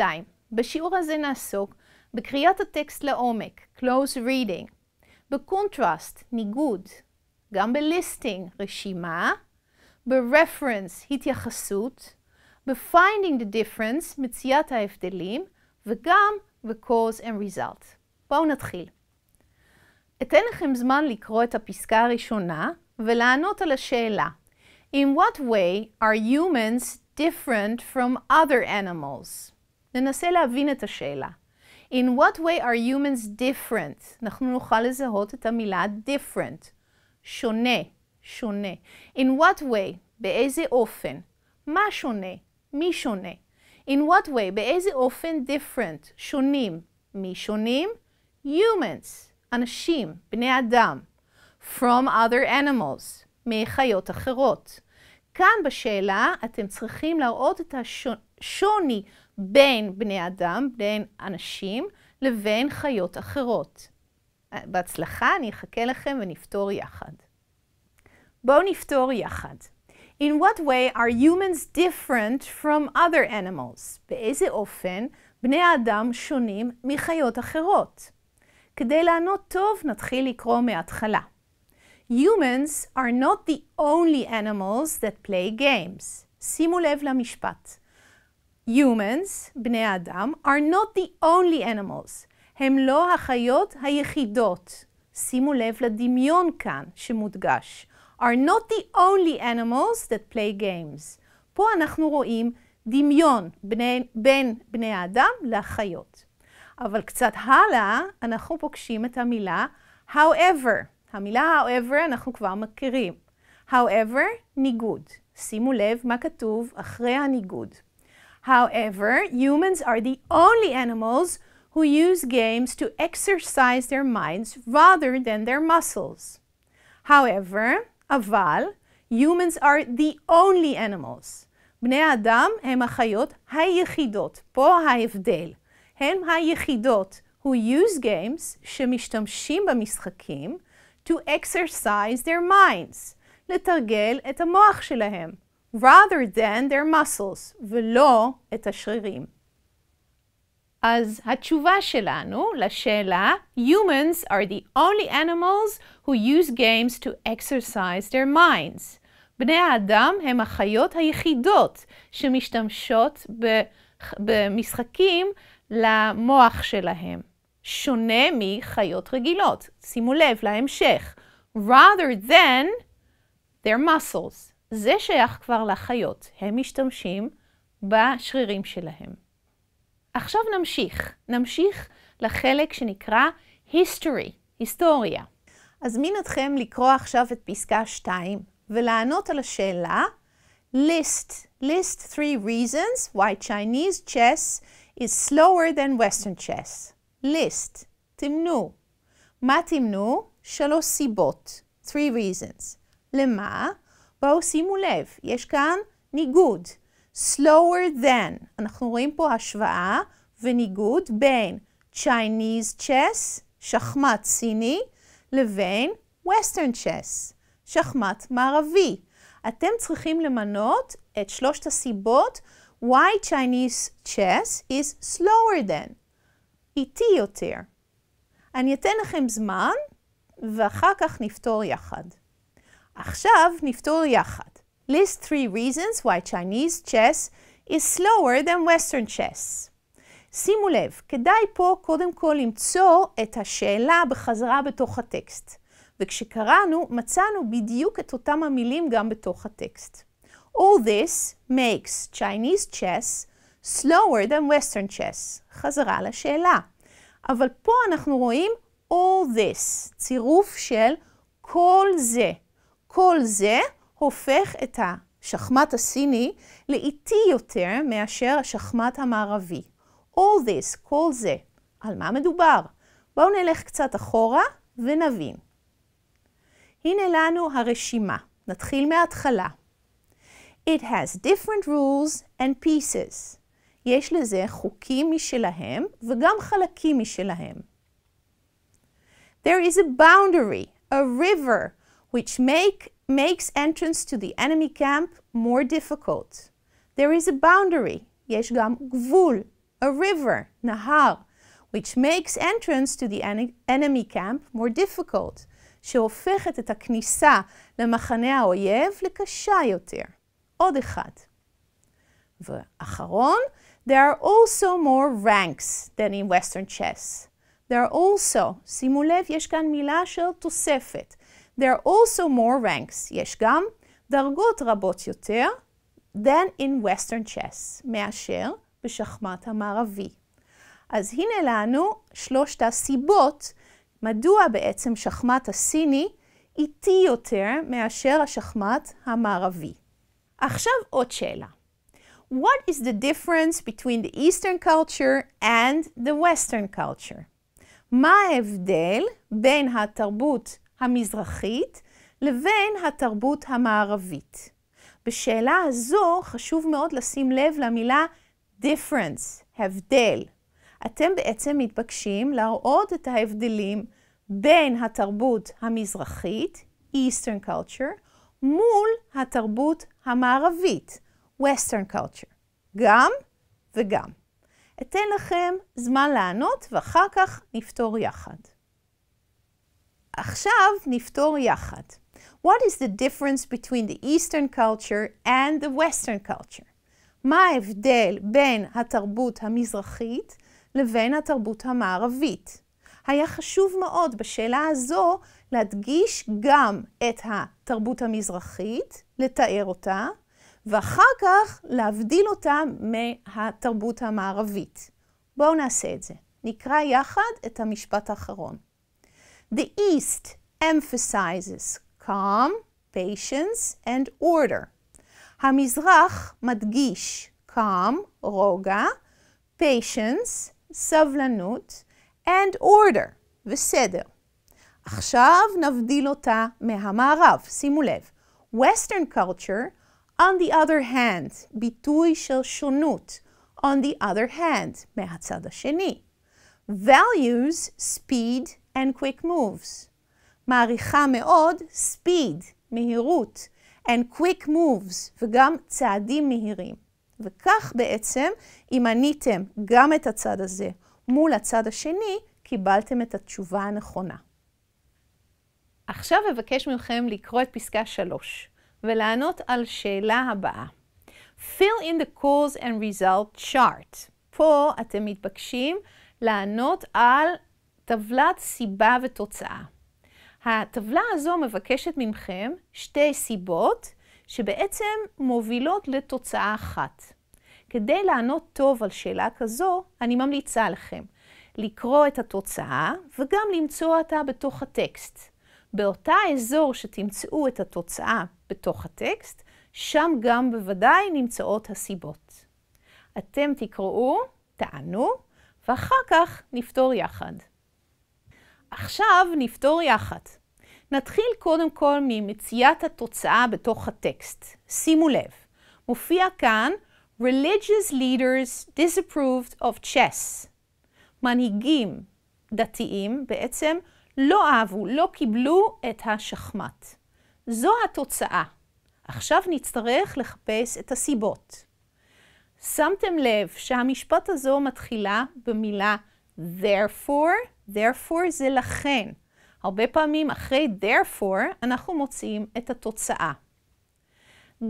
2. בשיעור הזה נעסוק בקריאת הטקסט לעומק, close reading, בקונטרסט, ניגוד, גם בליסטינג, רשימה, ברפרנס, התייחסות, ב-finding the difference, מציאת ההבדלים, וגם ב-cause and result. בואו נתחיל. אתן לכם זמן לקרוא את הפסקה הראשונה ולענות על השאלה In what way are humans different from other animals? ננסה להבין את השאלה. In what way are humans different? אנחנו נוכל לזהות את המילה different. שונה, שונה. In what way? באיזה אופן? מה שונה? מי שונה? In what way? באיזה אופן different? שונים. מי שונים? humans, אנשים, בני אדם. From other animals, מחיות אחרות. כאן בשאלה אתם צריכים להראות את השוני בין בני אדם, בין אנשים, לבין חיות אחרות. בהצלחה, אני אחכה לכם ונפתור יחד. בואו נפתור יחד. In what way are humans different from other animals? באיזה אופן בני האדם שונים מחיות אחרות? כדי לענות טוב, נתחיל לקרוא מההתחלה. Humans are not the only animals that play games. שימו לב למשפט. Humans, בני אדם, are not the only animals. הם לא החיות היחידות. שימו לב לדמיון כאן שמודגש. are not the only animals that play games. פה אנחנו רואים דמיון בני, בין בני האדם לחיות. אבל קצת הלאה אנחנו פוגשים את המילה however. המילה however אנחנו כבר מכירים. however, ניגוד. שימו לב מה כתוב אחרי הניגוד. However, humans are the only animals who use games to exercise their minds rather than their muscles. However, אבל, humans are the only animals. בני האדם הם החיות היחידות. פה ההבדל. הם היחידות who use games, שמשתמשים במשחקים, to exercise their minds, לתרגל את המוח שלהם, rather than their muscles, ולא את השרירים. אז התשובה שלנו לשאלה, humans are the only animals who use games to exercise their minds. בני האדם הם החיות היחידות שמשתמשות במשחקים למוח שלהם. שונה מחיות רגילות. שימו לב להמשך. rather than their muscles. זה שייך כבר לחיות, הם משתמשים בשרירים שלהם. עכשיו נמשיך, נמשיך לחלק שנקרא history, היסטוריה. אזמין אתכם לקרוא עכשיו את פסקה 2 ולענות על השאלה list, list three reasons why Chinese chess is slower than Western chess. list, תמנו. מה תמנו? שלוש סיבות, three reasons. למה? בואו שימו לב, יש כאן ניגוד. slower than, אנחנו רואים פה השוואה וניגוד בין Chinese chess, שחמט סיני, לבין Western chess, שחמט מערבי. אתם צריכים למנות את שלושת הסיבות why Chinese chess is slower than. איטי יותר. אני אתן לכם זמן, ואחר כך נפתור יחד. עכשיו נפתור יחד. List three reasons why Chinese chess is slower than Western chess. שימו לב, כדאי פה קודם כל למצוא את השאלה בחזרה בתוך הטקסט. וכשקראנו, מצאנו בדיוק את אותם המילים גם בתוך הטקסט. All this makes Chinese chess slower than western chess. חזרה לשאלה. אבל פה אנחנו רואים all this, צירוף של כל זה. כל זה הופך את השחמט הסיני לאיטי יותר מאשר השחמט המערבי. all this, כל זה. על מה מדובר? בואו נלך קצת אחורה ונבין. הנה לנו הרשימה. נתחיל מההתחלה. It has different rules and pieces. יש לזה חוקים משלהם וגם חלקים משלהם. There is a boundary, a river, which make, makes entrance to the enemy camp more difficult. There is a boundary, יש גם גבול, a river, נהר, which makes entrance to the enemy camp more difficult, שהופכת את הכניסה למחנה האויב לקשה יותר. עוד אחד. ואחרון, There are also more ranks than in Western chess. There are also, שימו לב, יש כאן מילה של תוספת. There are also more ranks, יש גם דרגות רבות יותר than in Western chess, מאשר בשחמט המערבי. אז הנה לנו שלושת הסיבות מדוע בעצם שחמט הסיני איטי יותר מאשר השחמט המערבי. עכשיו עוד שאלה. what is the difference between the Eastern culture and the Western culture? מה ההבדל בין התרבות המזרחית לבין התרבות המערבית? בשאלה הזו חשוב מאוד לשים לב למילה difference, הבדל. אתם בעצם מתבקשים להראות את ההבדלים בין התרבות המזרחית, Eastern culture, מול התרבות המערבית, Western culture. גם וגם. אתן לכם זמן לענות ואחר כך נפתור יחד. עכשיו נפתור יחד. What is the difference between the Eastern culture and the Western culture? מה ההבדל בין התרבות המזרחית לבין התרבות המערבית? היה חשוב מאוד בשאלה הזו להדגיש גם את התרבות המזרחית, לתאר אותה, ואחר כך להבדיל אותה מהתרבות המערבית. בואו נעשה את זה. נקרא יחד את המשפט האחרון. The East emphasizes calm, patience and order. המזרח מדגיש calm, רוגע, patience, סבלנות, and order, וסדר. עכשיו נבדיל אותה מהמערב, שימו לב. Western culture On the other hand, ביטוי של שונות. On the other hand, מהצד השני. values, speed and quick moves. מעריכה מאוד, speed, מהירות, and quick moves, וגם צעדים מהירים. וכך בעצם, אם עניתם גם את הצד הזה מול הצד השני, קיבלתם את התשובה הנכונה. עכשיו אבקש מכם לקרוא את פסקה 3. ולענות על שאלה הבאה. fill in the cause and result chart. פה אתם מתבקשים לענות על טבלת סיבה ותוצאה. הטבלה הזו מבקשת ממכם שתי סיבות שבעצם מובילות לתוצאה אחת. כדי לענות טוב על שאלה כזו, אני ממליצה לכם לקרוא את התוצאה וגם למצוא אותה בתוך הטקסט. באותה אזור שתמצאו את התוצאה בתוך הטקסט, שם גם בוודאי נמצאות הסיבות. אתם תקראו, תענו, ואחר כך נפתור יחד. עכשיו נפתור יחד. נתחיל קודם כל ממציאת התוצאה בתוך הטקסט. שימו לב, מופיע כאן Religious leaders disapproved of chess. מנהיגים דתיים בעצם לא אהבו, לא קיבלו את השחמט. זו התוצאה. עכשיו נצטרך לחפש את הסיבות. שמתם לב שהמשפט הזו מתחילה במילה therefore, therefore זה לכן. הרבה פעמים אחרי therefore אנחנו מוצאים את התוצאה.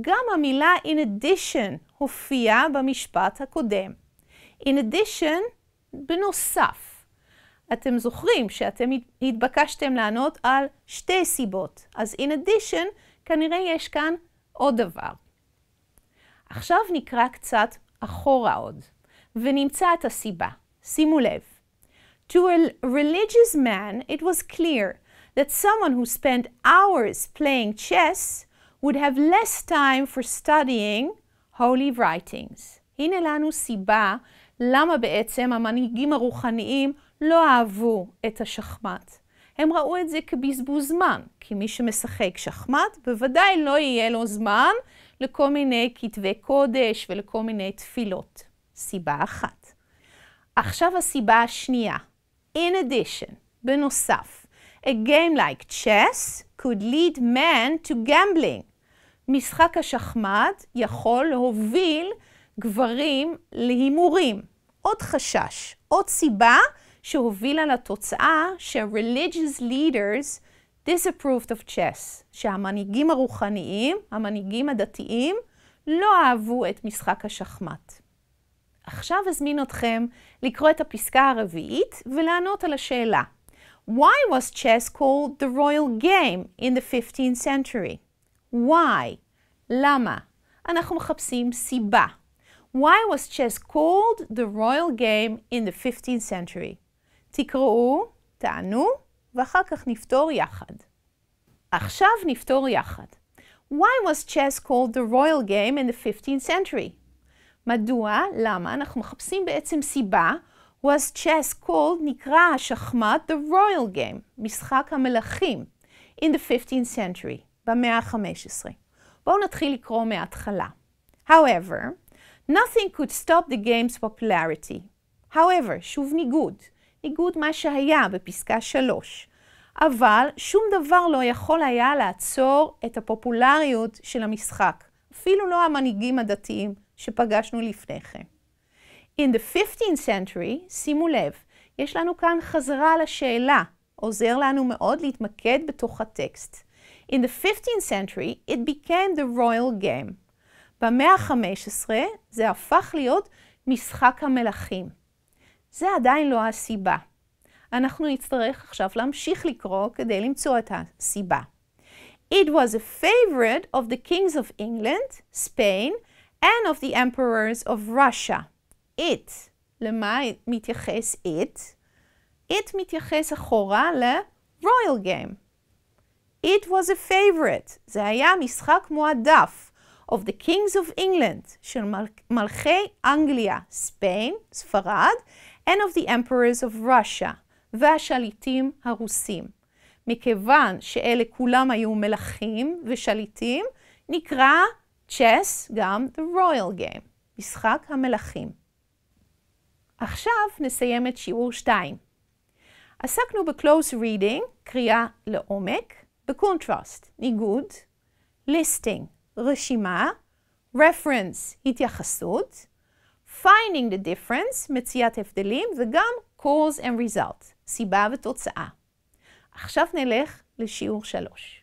גם המילה in addition הופיעה במשפט הקודם. in addition, בנוסף. אתם זוכרים שאתם התבקשתם לענות על שתי סיבות. אז in addition, כנראה יש כאן עוד דבר. עכשיו נקרא קצת אחורה עוד, ונמצא את הסיבה. שימו לב. To a religious man, it was clear that someone who spent hours playing chess would have less time for studying holy writings. הנה לנו סיבה למה בעצם המנהיגים הרוחניים לא אהבו את השחמט. הם ראו את זה כבזבוז זמן, כי מי שמשחק שחמט בוודאי לא יהיה לו זמן לכל מיני כתבי קודש ולכל מיני תפילות. סיבה אחת. עכשיו הסיבה השנייה. In addition, בנוסף, a game like chess could lead men to gambling. משחק השחמט יכול להוביל גברים להימורים. עוד חשש, עוד סיבה שהובילה לתוצאה שה religious leaders disapproved of chess, שהמנהיגים הרוחניים, המנהיגים הדתיים, לא אהבו את משחק השחמט. עכשיו אזמין אתכם לקרוא את הפסקה הרביעית ולענות על השאלה. Why was chess called the royal game in the 15th century? Why? למה? אנחנו מחפשים סיבה. Why was chess called the royal game in the 15th century? תקראו, תענו, ואחר כך נפתור יחד. עכשיו נפתור יחד. Why was chess called the royal game in the 15th century? מדוע, למה, אנחנו מחפשים בעצם סיבה, was chess called נקרא השחמט the royal game, משחק המלכים, in the 15th century, במאה ה-15. בואו נתחיל לקרוא מההתחלה. However, Nothing could stop the game's popularity. However, שוב ניגוד, ניגוד מה שהיה בפסקה 3. אבל שום דבר לא יכול היה לעצור את הפופולריות של המשחק, אפילו לא המנהיגים הדתיים שפגשנו לפני כן. In the 15th century, שימו לב, יש לנו כאן חזרה על השאלה, עוזר לנו מאוד להתמקד בתוך הטקסט. In the 15th century, it became the royal game. במאה ה-15 זה הפך להיות משחק המלכים. זה עדיין לא הסיבה. אנחנו נצטרך עכשיו להמשיך לקרוא כדי למצוא את הסיבה. It was a favorite of the kings of England, Spain, and of the emperors of Russia. It, למה מתייחס it? it מתייחס אחורה ל-Royal Game. It was a favorite, זה היה משחק מועדף. of the Kings of England, של מל... מלכי אנגליה, ספיין, ספרד, and of the Emperors of Russia, והשליטים הרוסים. מכיוון שאלה כולם היו מלכים ושליטים, נקרא צ'ס גם the royal game, משחק המלכים. עכשיו נסיים את שיעור 2. עסקנו ב-close reading, קריאה לעומק, ב-contrast, ניגוד, listing, רשימה, reference, התייחסות, finding the difference, מציאת הבדלים, וגם cause and result, סיבה ותוצאה. עכשיו נלך לשיעור 3.